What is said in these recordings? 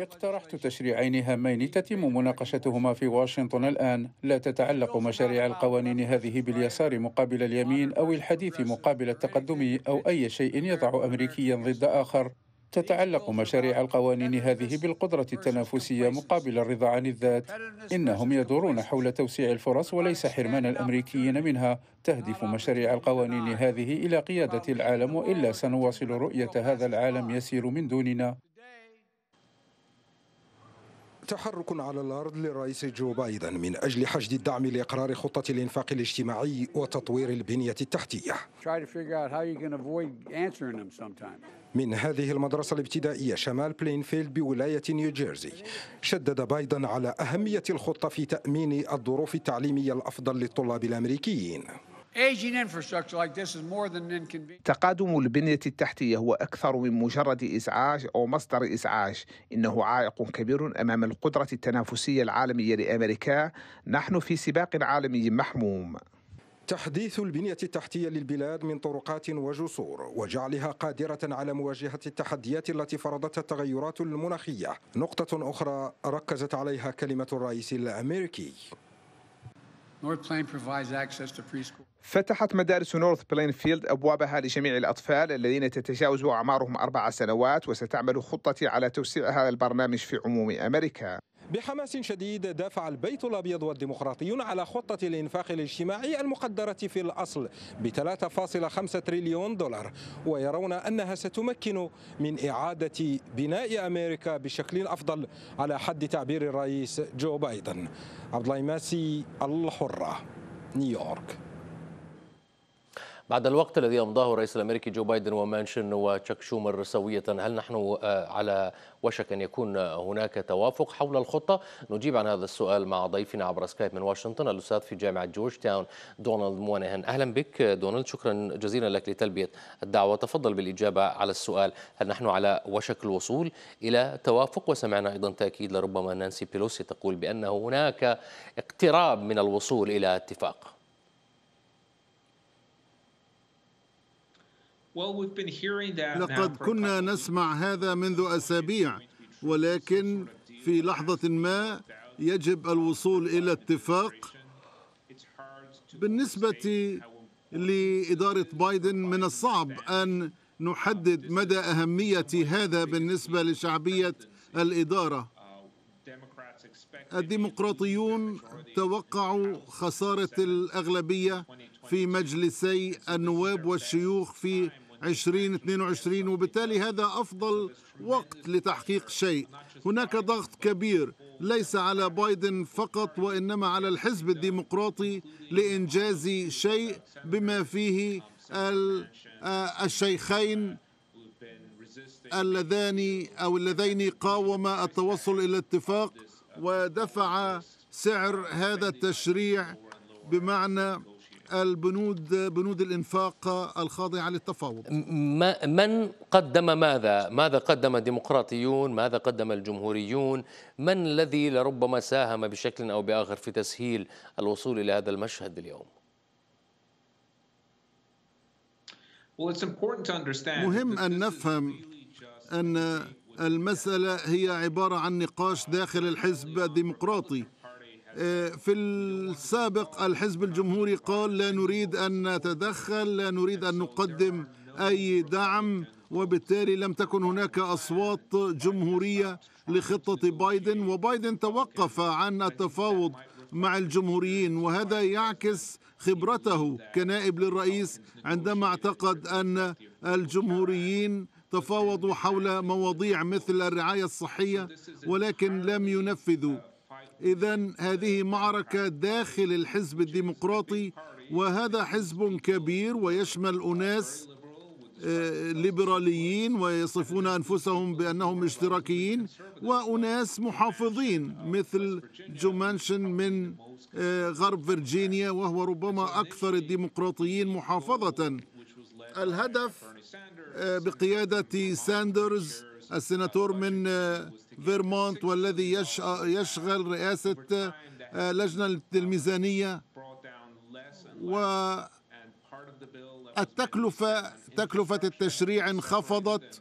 اقترحت تشريعين هامين تتم مناقشتهما في واشنطن الآن لا تتعلق مشاريع القوانين هذه باليسار مقابل اليمين أو الحديث مقابل التقدم أو أي شيء يضع أمريكيا ضد آخر تتعلق مشاريع القوانين هذه بالقدرة التنافسية مقابل الرضا عن الذات إنهم يدورون حول توسيع الفرص وليس حرمان الأمريكيين منها تهدف مشاريع القوانين هذه إلى قيادة العالم وإلا سنواصل رؤية هذا العالم يسير من دوننا تحرك على الأرض للرئيس جو بايدن من أجل حشد الدعم لإقرار خطة الإنفاق الاجتماعي وتطوير البنية التحتية من هذه المدرسة الابتدائية شمال بلينفيلد بولاية نيوجيرسي شدد بايدن على أهمية الخطة في تأمين الظروف التعليمية الأفضل للطلاب الأمريكيين تقادم البنية التحتية هو أكثر من مجرد إزعاج أو مصدر إزعاج إنه عائق كبير أمام القدرة التنافسية العالمية لأمريكا نحن في سباق عالمي محموم تحديث البنية التحتية للبلاد من طرقات وجسور وجعلها قادرة على مواجهة التحديات التي فرضتها التغيرات المناخية نقطة أخرى ركزت عليها كلمة الرئيس الأمريكي فتحت مدارس نورث بلينفيلد أبوابها لجميع الأطفال الذين تتجاوز أعمارهم أربع سنوات وستعمل خطتي على توسيع هذا البرنامج في عموم أمريكا بحماس شديد دافع البيت الأبيض والديمقراطيون على خطة الإنفاق الاجتماعي المقدرة في الأصل ب 3.5 تريليون دولار ويرون أنها ستمكن من إعادة بناء أمريكا بشكل أفضل على حد تعبير الرئيس جو بايدن عبد الله ماسي الحرة نيويورك بعد الوقت الذي أمضاه الرئيس الأمريكي جو بايدن ومانشن وتشك شومر سوية هل نحن آه، على وشك أن يكون هناك توافق حول الخطة؟ نجيب عن هذا السؤال مع ضيفنا عبر سكايب من واشنطن الأستاذ في جامعة جورج تاون دونالد موانهن أهلا بك آه، دونالد شكرا جزيلا لك لتلبية الدعوة تفضل بالإجابة على السؤال هل نحن على وشك الوصول إلى توافق وسمعنا أيضا تأكيد لربما نانسي بيلوسي تقول بأن هناك اقتراب من الوصول إلى اتفاق لقد كنا نسمع هذا منذ أسابيع ولكن في لحظة ما يجب الوصول إلى اتفاق بالنسبة لإدارة بايدن من الصعب أن نحدد مدى أهمية هذا بالنسبة لشعبية الإدارة الديمقراطيون توقعوا خسارة الأغلبية في مجلسي النواب والشيوخ في 2022 وبالتالي هذا أفضل وقت لتحقيق شيء هناك ضغط كبير ليس على بايدن فقط وإنما على الحزب الديمقراطي لإنجاز شيء بما فيه آه، الشيخين اللذان أو اللذين قاوما التوصل إلى اتفاق ودفع سعر هذا التشريع بمعنى البنود بنود الانفاق الخاضعه للتفاوض من قدم ماذا ماذا قدم الديمقراطيون ماذا قدم الجمهوريون من الذي لربما ساهم بشكل او باخر في تسهيل الوصول الى هذا المشهد اليوم مهم ان نفهم ان المساله هي عباره عن نقاش داخل الحزب الديمقراطي في السابق الحزب الجمهوري قال لا نريد أن نتدخل لا نريد أن نقدم أي دعم وبالتالي لم تكن هناك أصوات جمهورية لخطة بايدن وبايدن توقف عن التفاوض مع الجمهوريين وهذا يعكس خبرته كنائب للرئيس عندما اعتقد أن الجمهوريين تفاوضوا حول مواضيع مثل الرعاية الصحية ولكن لم ينفذوا إذا هذه معركة داخل الحزب الديمقراطي وهذا حزب كبير ويشمل أناس آه، ليبراليين ويصفون أنفسهم بأنهم اشتراكيين وأناس محافظين مثل جو مانشن من آه، غرب فرجينيا وهو ربما أكثر الديمقراطيين محافظة الهدف آه، بقيادة ساندرز السيناتور من آه، فيرمونت والذي يشغل رئاسة آه، لجنة الميزانية والتكلفة تكلفة التشريع انخفضت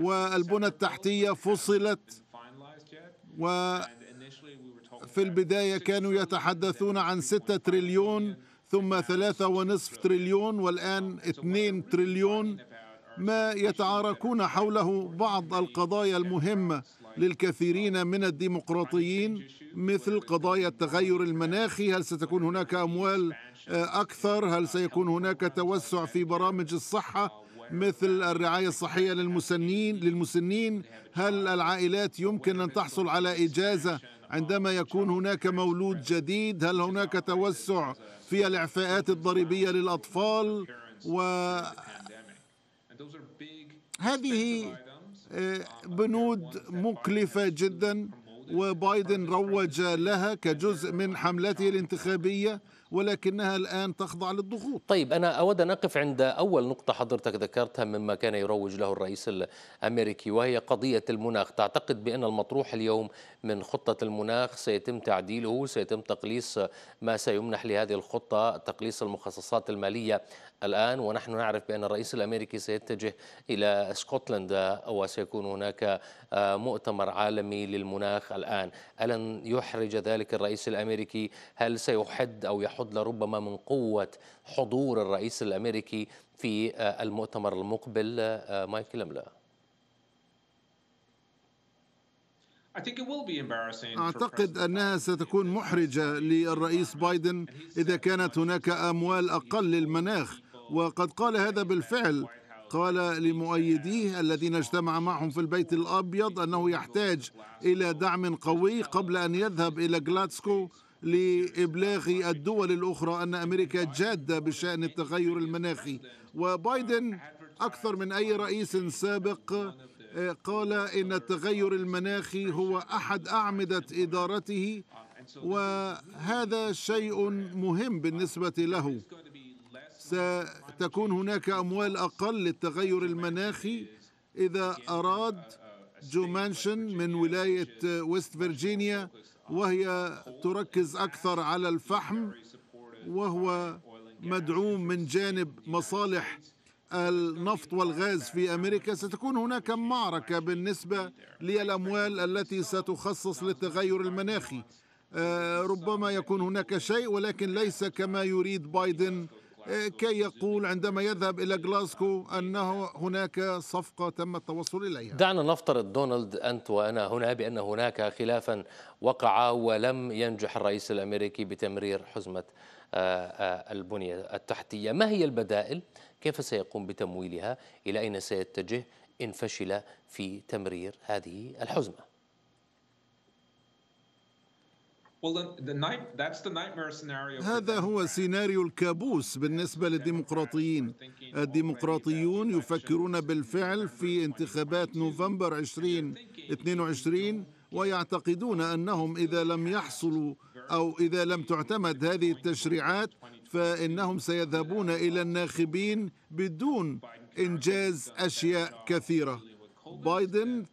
والبنى التحتية فصلت وفي البداية كانوا يتحدثون عن 6 تريليون ثم ثلاثة ونصف تريليون والآن اثنين تريليون ما يتعاركون حوله بعض القضايا المهمة للكثيرين من الديمقراطيين مثل قضايا التغير المناخي هل ستكون هناك أموال أكثر هل سيكون هناك توسع في برامج الصحة مثل الرعاية الصحية للمسنين للمسنين هل العائلات يمكن أن تحصل على إجازة عندما يكون هناك مولود جديد هل هناك توسع في الإعفاءات الضريبية للأطفال و هذه آه، بنود مكلفة جدا وبايدن روج لها كجزء من حملته الانتخابية ولكنها الآن تخضع للضغوط طيب أنا أود أن أقف عند أول نقطة حضرتك ذكرتها مما كان يروج له الرئيس الأمريكي وهي قضية المناخ تعتقد بأن المطروح اليوم من خطة المناخ سيتم تعديله سيتم تقليص ما سيمنح لهذه الخطة تقليص المخصصات المالية الآن ونحن نعرف بأن الرئيس الأمريكي سيتجه إلى اسكتلندا وسيكون هناك آه، مؤتمر عالمي للمناخ الآن ألن يحرج ذلك الرئيس الأمريكي هل سيحد أو يحد لربما من قوة حضور الرئيس الأمريكي في آه، المؤتمر المقبل مايكل أم لا؟ أعتقد أنها ستكون محرجة للرئيس بايدن إذا كانت هناك أموال أقل للمناخ وقد قال هذا بالفعل قال لمؤيديه الذين اجتمع معهم في البيت الابيض انه يحتاج الى دعم قوي قبل ان يذهب الى جلاتسكو لابلاغ الدول الاخرى ان امريكا جاده بشان التغير المناخي وبايدن اكثر من اي رئيس سابق آه، قال ان التغير المناخي هو احد اعمده ادارته وهذا شيء مهم بالنسبه له ستكون هناك أموال أقل للتغير المناخي إذا أراد جو مانشن من ولاية ويست فرجينيا وهي تركز أكثر على الفحم وهو مدعوم من جانب مصالح النفط والغاز في امريكا ستكون هناك معركه بالنسبه للاموال التي ستخصص للتغير المناخي آه، ربما يكون هناك شيء ولكن ليس كما يريد بايدن كي يقول عندما يذهب إلى جلاسكو أنه هناك صفقة تم التوصل إليها دعنا نفترض دونالد أنت وأنا هنا بأن هناك خلافا وقع ولم ينجح الرئيس الأمريكي بتمرير حزمة آه، آه، البنية التحتية ما هي البدائل؟ كيف سيقوم بتمويلها؟ إلى أين سيتجه إن فشل في تمرير هذه الحزمة؟ هذا هو سيناريو الكابوس بالنسبة للديمقراطيين الديمقراطيون يفكرون بالفعل في انتخابات نوفمبر 2022 ويعتقدون أنهم إذا لم يحصلوا أو إذا لم تعتمد هذه التشريعات فإنهم سيذهبون إلى الناخبين بدون إنجاز أشياء كثيرة بايدن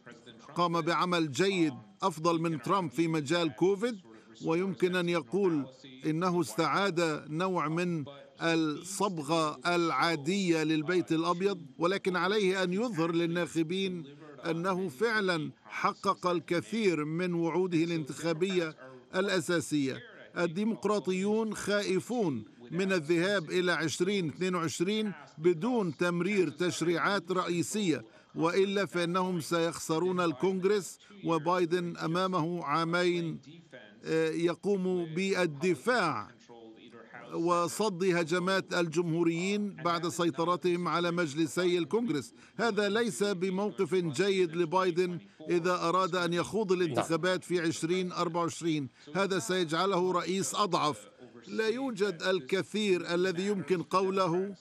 قام بعمل جيد um, أفضل من ترامب في مجال كوفيد ويمكن ان يقول انه استعاد نوع من الصبغه العاديه للبيت الابيض ولكن عليه ان يظهر للناخبين انه فعلا حقق الكثير من وعوده الانتخابيه الاساسيه الديمقراطيون خائفون من الذهاب إلى 2022 بدون تمرير تشريعات رئيسية وإلا فإنهم سيخسرون الكونغرس وبايدن أمامه عامين يقوم بالدفاع وصد هجمات الجمهوريين بعد سيطرتهم على مجلسي الكونغرس هذا ليس بموقف جيد لبايدن إذا أراد أن يخوض الانتخابات في 2024 هذا سيجعله رئيس أضعف لا يوجد الكثير الذي يمكن قوله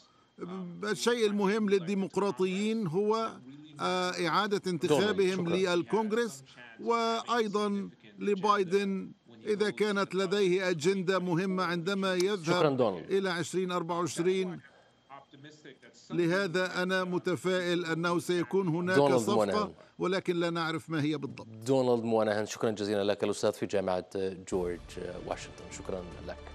الشيء المهم للديمقراطيين هو آه، إعادة انتخابهم للكونغرس وأيضا لبايدن إذا كانت لديه أجندة مهمة عندما يذهب إلى 2024 لهذا أنا متفائل أنه سيكون هناك صفقة ولكن لا نعرف ما هي بالضبط دونالد موانهن شكرا جزيلا لك الأستاذ في جامعة جورج واشنطن شكرا لك